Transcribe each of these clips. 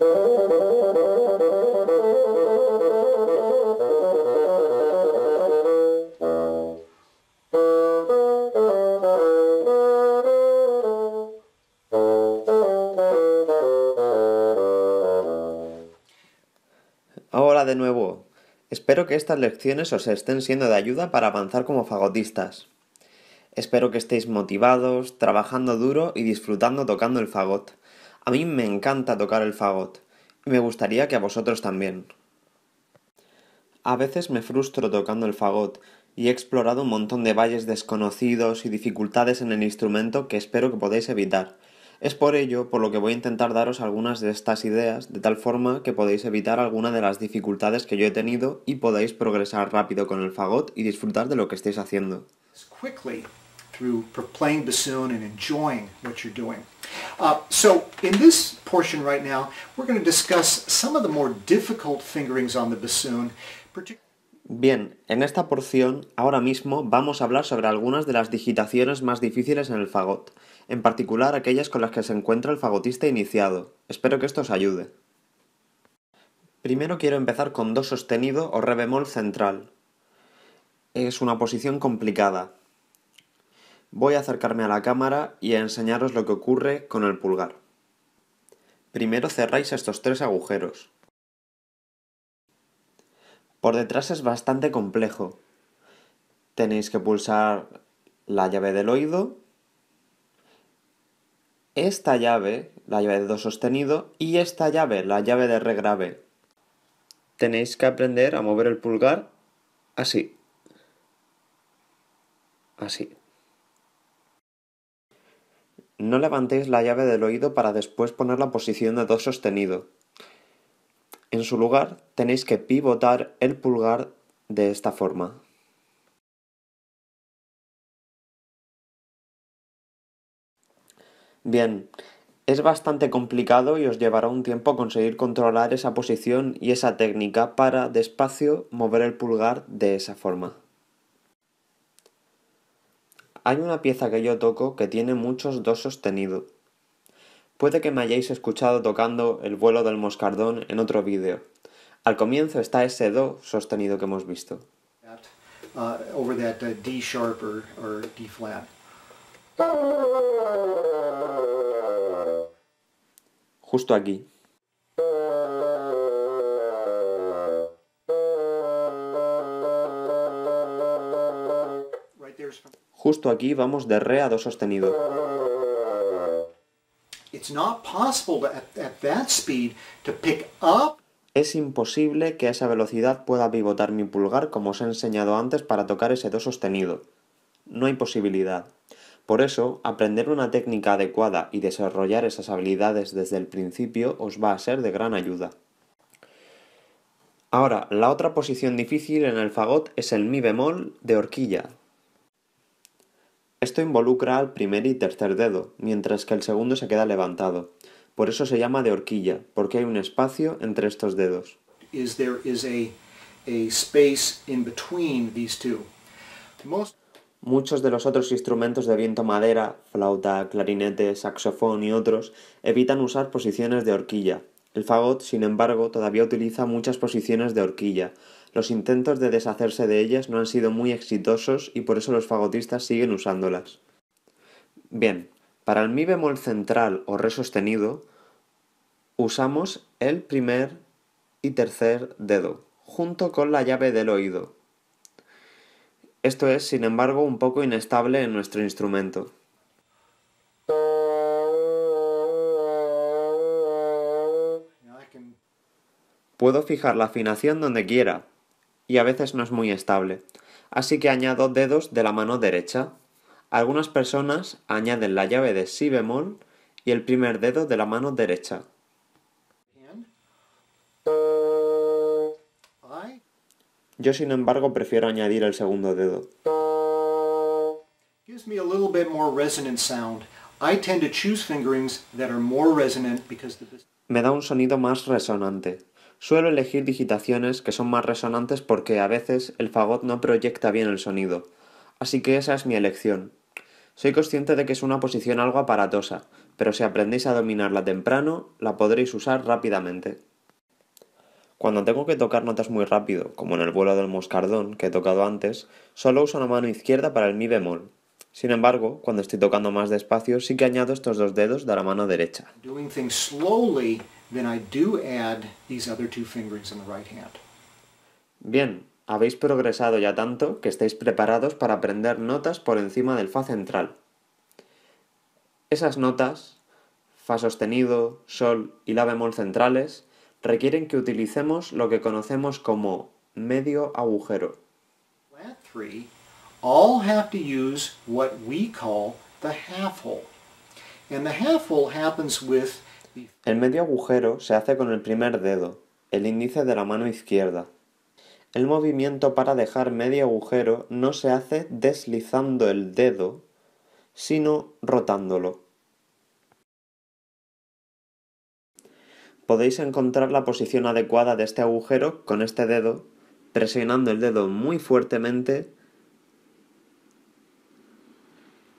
Hola de nuevo. Espero que estas lecciones os estén siendo de ayuda para avanzar como fagotistas. Espero que estéis motivados, trabajando duro y disfrutando tocando el fagot. A mí me encanta tocar el fagot y me gustaría que a vosotros también. A veces me frustro tocando el fagot y he explorado un montón de valles desconocidos y dificultades en el instrumento que espero que podáis evitar. Es por ello por lo que voy a intentar daros algunas de estas ideas de tal forma que podéis evitar alguna de las dificultades que yo he tenido y podáis progresar rápido con el fagot y disfrutar de lo que estáis haciendo through playing bassoon and enjoying what you're doing. Uh, so in this portion right now, we're going to discuss some of the more difficult fingerings on the bassoon. Bien, en esta porción ahora mismo vamos a hablar sobre algunas de las digitaciones más difíciles en el fagot, en particular aquellas con las que se encuentra el fagotista iniciado. Espero que esto os ayude. Primero quiero empezar con do sostenido o re bemol central. Es una posición complicada, Voy a acercarme a la cámara y a enseñaros lo que ocurre con el pulgar. Primero cerráis estos tres agujeros. Por detrás es bastante complejo. Tenéis que pulsar la llave del oído, esta llave, la llave de do sostenido, y esta llave, la llave de re grave. Tenéis que aprender a mover el pulgar así. Así. No levantéis la llave del oído para después poner la posición de do sostenido. En su lugar, tenéis que pivotar el pulgar de esta forma. Bien, es bastante complicado y os llevará un tiempo conseguir controlar esa posición y esa técnica para despacio mover el pulgar de esa forma. Hay una pieza que yo toco que tiene muchos do sostenido. Puede que me hayáis escuchado tocando el vuelo del moscardón en otro vídeo. Al comienzo está ese do sostenido que hemos visto. Uh, uh, Justo aquí. Justo aquí vamos de re a do sostenido. Es imposible que a esa velocidad pueda pivotar mi pulgar como os he enseñado antes para tocar ese do sostenido. No hay posibilidad. Por eso, aprender una técnica adecuada y desarrollar esas habilidades desde el principio os va a ser de gran ayuda. Ahora, la otra posición difícil en el fagot es el mi bemol de horquilla, esto involucra al primer y tercer dedo, mientras que el segundo se queda levantado. Por eso se llama de horquilla, porque hay un espacio entre estos dedos. Muchos de los otros instrumentos de viento madera, flauta, clarinete, saxofón y otros, evitan usar posiciones de horquilla. El fagot, sin embargo, todavía utiliza muchas posiciones de horquilla, los intentos de deshacerse de ellas no han sido muy exitosos y por eso los fagotistas siguen usándolas. Bien, para el mi bemol central o re sostenido, usamos el primer y tercer dedo, junto con la llave del oído. Esto es, sin embargo, un poco inestable en nuestro instrumento. Puedo fijar la afinación donde quiera, y a veces no es muy estable, así que añado dedos de la mano derecha. Algunas personas añaden la llave de si bemol y el primer dedo de la mano derecha. Yo sin embargo prefiero añadir el segundo dedo. Me da un sonido más resonante. Suelo elegir digitaciones que son más resonantes porque a veces el fagot no proyecta bien el sonido. Así que esa es mi elección. Soy consciente de que es una posición algo aparatosa, pero si aprendéis a dominarla temprano, la podréis usar rápidamente. Cuando tengo que tocar notas muy rápido, como en el vuelo del moscardón que he tocado antes, solo uso la mano izquierda para el mi bemol. Sin embargo, cuando estoy tocando más despacio, sí que añado estos dos dedos de la mano derecha then I do add these other two fingerings in the right hand. Bien, habéis progresado ya tanto que estáis preparados para aprender notas por encima del fa central. Esas notas, fa sostenido, sol y la bemol centrales, requieren que utilicemos lo que conocemos como medio agujero. all have to use what we call the half hole. And the half hole happens with el medio agujero se hace con el primer dedo, el índice de la mano izquierda. El movimiento para dejar medio agujero no se hace deslizando el dedo, sino rotándolo. Podéis encontrar la posición adecuada de este agujero con este dedo, presionando el dedo muy fuertemente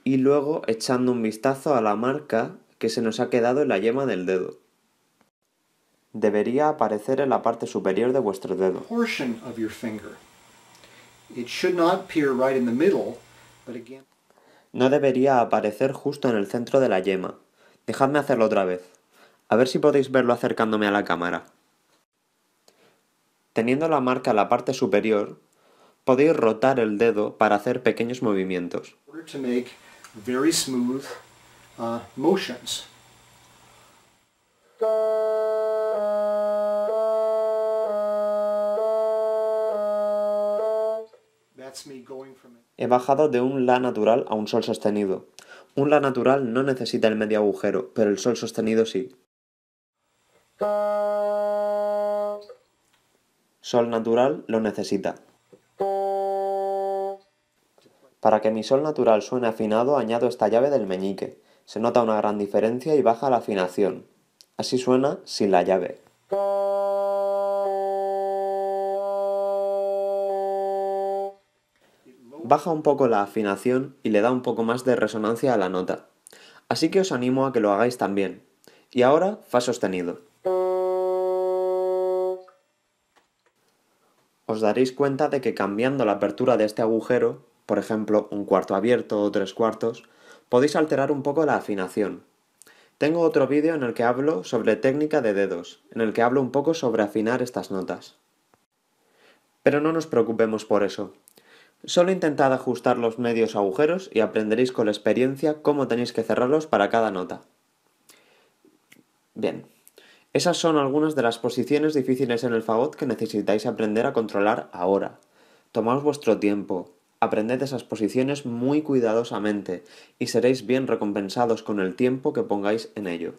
y luego echando un vistazo a la marca que se nos ha quedado en la yema del dedo. Debería aparecer en la parte superior de vuestro dedo. No debería aparecer justo en el centro de la yema. Dejadme hacerlo otra vez. A ver si podéis verlo acercándome a la cámara. Teniendo la marca en la parte superior, podéis rotar el dedo para hacer pequeños movimientos. Uh, He bajado de un La natural a un Sol sostenido. Un La natural no necesita el medio agujero, pero el Sol sostenido sí. Sol natural lo necesita. Para que mi Sol natural suene afinado añado esta llave del meñique se nota una gran diferencia y baja la afinación. Así suena sin la llave. Baja un poco la afinación y le da un poco más de resonancia a la nota. Así que os animo a que lo hagáis también. Y ahora, Fa sostenido. Os daréis cuenta de que cambiando la apertura de este agujero, por ejemplo un cuarto abierto o tres cuartos, podéis alterar un poco la afinación. Tengo otro vídeo en el que hablo sobre técnica de dedos, en el que hablo un poco sobre afinar estas notas. Pero no nos preocupemos por eso. Solo intentad ajustar los medios agujeros y aprenderéis con la experiencia cómo tenéis que cerrarlos para cada nota. Bien, esas son algunas de las posiciones difíciles en el fagot que necesitáis aprender a controlar ahora. Tomaos vuestro tiempo, Aprended esas posiciones muy cuidadosamente y seréis bien recompensados con el tiempo que pongáis en ello.